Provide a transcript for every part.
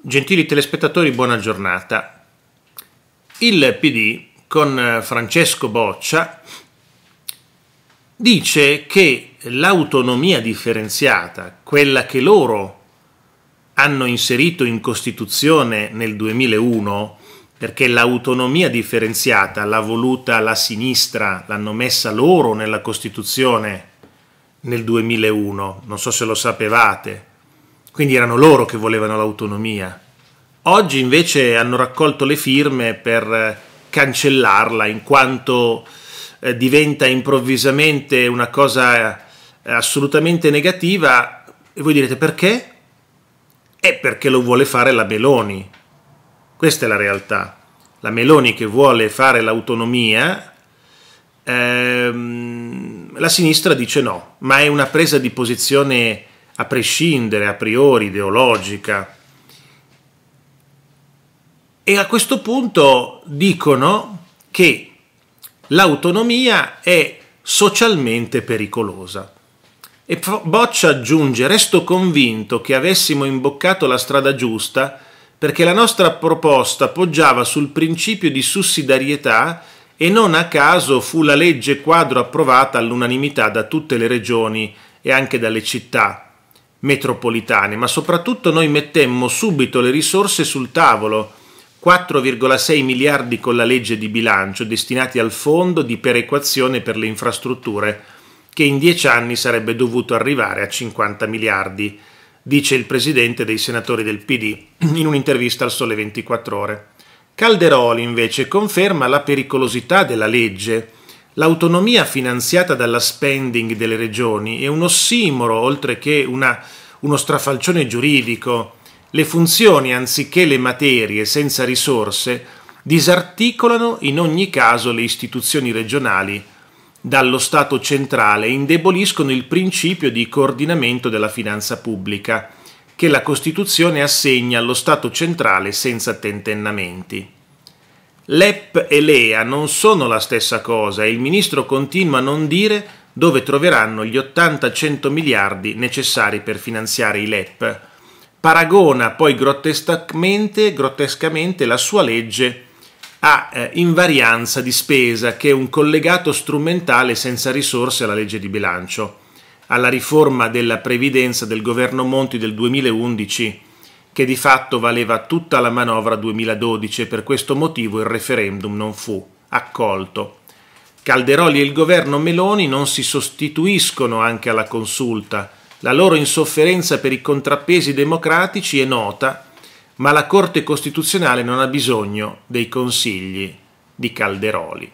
Gentili telespettatori, buona giornata. Il PD con eh, Francesco Boccia dice che l'autonomia differenziata, quella che loro hanno inserito in Costituzione nel 2001, perché l'autonomia differenziata l'ha voluta la sinistra, l'hanno messa loro nella Costituzione nel 2001, non so se lo sapevate, quindi erano loro che volevano l'autonomia. Oggi invece hanno raccolto le firme per eh, cancellarla in quanto eh, diventa improvvisamente una cosa eh, assolutamente negativa e voi direte perché? È perché lo vuole fare la Meloni. Questa è la realtà. La Meloni che vuole fare l'autonomia, ehm, la sinistra dice no, ma è una presa di posizione a prescindere a priori ideologica. E a questo punto dicono che l'autonomia è socialmente pericolosa. E Boccia aggiunge, resto convinto che avessimo imboccato la strada giusta perché la nostra proposta poggiava sul principio di sussidiarietà e non a caso fu la legge quadro approvata all'unanimità da tutte le regioni e anche dalle città metropolitane, ma soprattutto noi mettemmo subito le risorse sul tavolo, 4,6 miliardi con la legge di bilancio destinati al fondo di perequazione per le infrastrutture, che in dieci anni sarebbe dovuto arrivare a 50 miliardi, dice il presidente dei senatori del PD in un'intervista al Sole 24 ore. Calderoli invece conferma la pericolosità della legge, L'autonomia finanziata dalla spending delle regioni è un ossimoro oltre che una, uno strafalcione giuridico. Le funzioni, anziché le materie senza risorse, disarticolano in ogni caso le istituzioni regionali dallo Stato centrale e indeboliscono il principio di coordinamento della finanza pubblica, che la Costituzione assegna allo Stato centrale senza tentennamenti. L'EP e l'EA non sono la stessa cosa e il ministro continua a non dire dove troveranno gli 80-100 miliardi necessari per finanziare i LEP. Paragona poi grottescamente, grottescamente la sua legge a eh, invarianza di spesa, che è un collegato strumentale senza risorse alla legge di bilancio, alla riforma della previdenza del governo Monti del 2011 che di fatto valeva tutta la manovra 2012 e per questo motivo il referendum non fu accolto. Calderoli e il governo Meloni non si sostituiscono anche alla consulta. La loro insofferenza per i contrappesi democratici è nota, ma la Corte Costituzionale non ha bisogno dei consigli di Calderoli.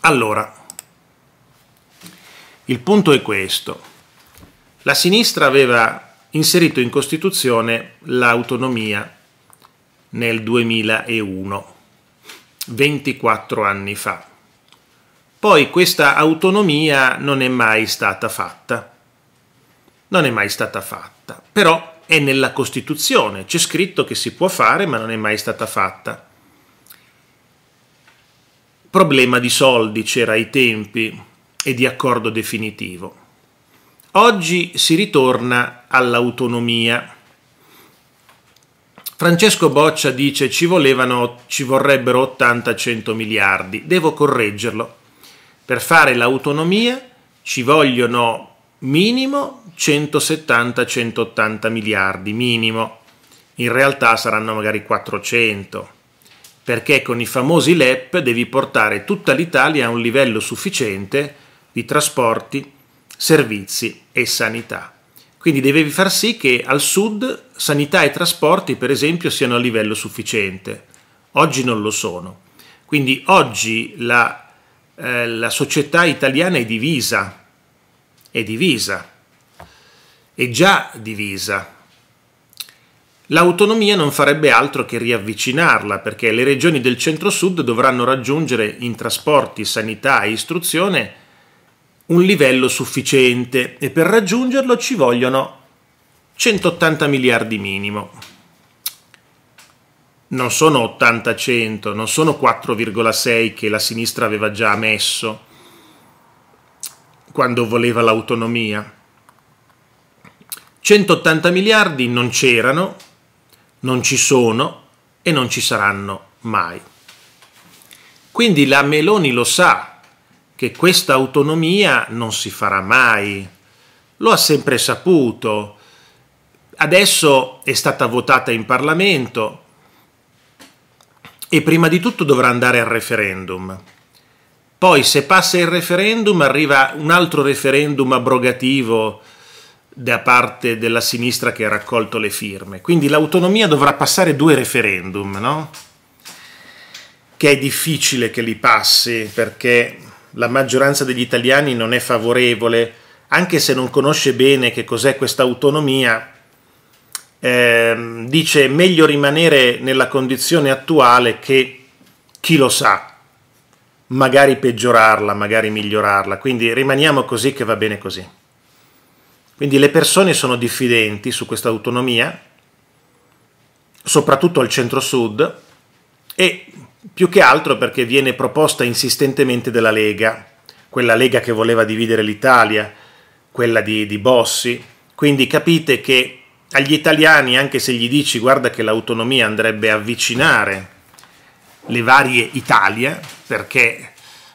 Allora, il punto è questo. La sinistra aveva inserito in Costituzione l'autonomia nel 2001, 24 anni fa. Poi questa autonomia non è mai stata fatta. Non è mai stata fatta, però è nella Costituzione, c'è scritto che si può fare, ma non è mai stata fatta. Problema di soldi c'era ai tempi e di accordo definitivo. Oggi si ritorna all'autonomia. Francesco Boccia dice ci, volevano, ci vorrebbero 80-100 miliardi. Devo correggerlo. Per fare l'autonomia ci vogliono minimo 170-180 miliardi, minimo. In realtà saranno magari 400, perché con i famosi LEP devi portare tutta l'Italia a un livello sufficiente di trasporti servizi e sanità. Quindi devi far sì che al sud sanità e trasporti, per esempio, siano a livello sufficiente. Oggi non lo sono. Quindi oggi la, eh, la società italiana è divisa, è divisa, è già divisa. L'autonomia non farebbe altro che riavvicinarla, perché le regioni del centro-sud dovranno raggiungere in trasporti, sanità e istruzione un livello sufficiente e per raggiungerlo ci vogliono 180 miliardi minimo. Non sono 80-100, non sono 4,6 che la sinistra aveva già messo quando voleva l'autonomia. 180 miliardi non c'erano, non ci sono e non ci saranno mai. Quindi la Meloni lo sa che questa autonomia non si farà mai. Lo ha sempre saputo. Adesso è stata votata in Parlamento e prima di tutto dovrà andare al referendum. Poi se passa il referendum arriva un altro referendum abrogativo da parte della sinistra che ha raccolto le firme. Quindi l'autonomia dovrà passare due referendum, no? Che è difficile che li passi perché la maggioranza degli italiani non è favorevole, anche se non conosce bene che cos'è questa autonomia, eh, dice meglio rimanere nella condizione attuale che chi lo sa, magari peggiorarla, magari migliorarla, quindi rimaniamo così che va bene così. Quindi le persone sono diffidenti su questa autonomia, soprattutto al centro-sud, e più che altro perché viene proposta insistentemente dalla Lega, quella Lega che voleva dividere l'Italia, quella di, di Bossi, quindi capite che agli italiani, anche se gli dici guarda che l'autonomia andrebbe a avvicinare le varie Italia, perché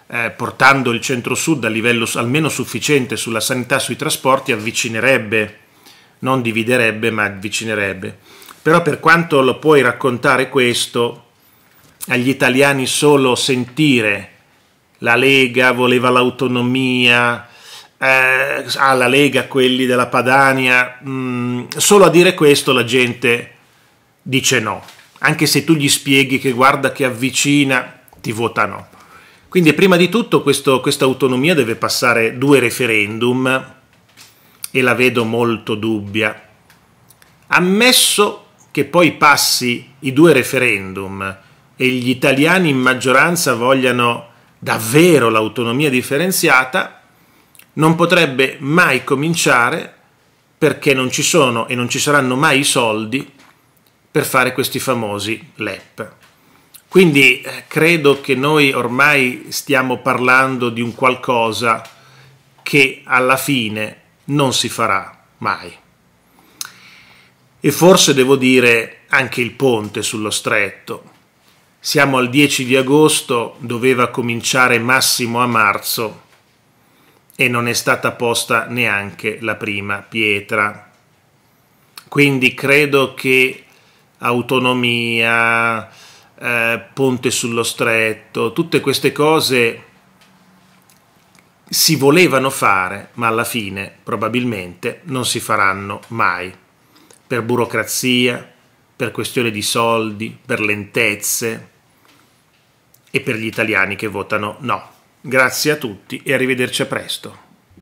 eh, portando il centro-sud a livello almeno sufficiente sulla sanità, sui trasporti, avvicinerebbe, non dividerebbe, ma avvicinerebbe. Però per quanto lo puoi raccontare questo, agli italiani solo sentire la Lega voleva l'autonomia, eh, alla ah, Lega quelli della Padania, mh, mm, solo a dire questo la gente dice no, anche se tu gli spieghi che guarda che avvicina, ti vota no. Quindi prima di tutto questo, questa autonomia deve passare due referendum e la vedo molto dubbia. Ammesso che poi passi i due referendum e gli italiani in maggioranza vogliano davvero l'autonomia differenziata, non potrebbe mai cominciare perché non ci sono e non ci saranno mai i soldi per fare questi famosi LEP. Quindi eh, credo che noi ormai stiamo parlando di un qualcosa che alla fine non si farà mai. E forse devo dire anche il ponte sullo stretto, siamo al 10 di agosto, doveva cominciare massimo a marzo e non è stata posta neanche la prima pietra. Quindi credo che autonomia, eh, ponte sullo stretto, tutte queste cose si volevano fare, ma alla fine probabilmente non si faranno mai, per burocrazia, per questione di soldi, per lentezze e per gli italiani che votano no. Grazie a tutti e arrivederci a presto.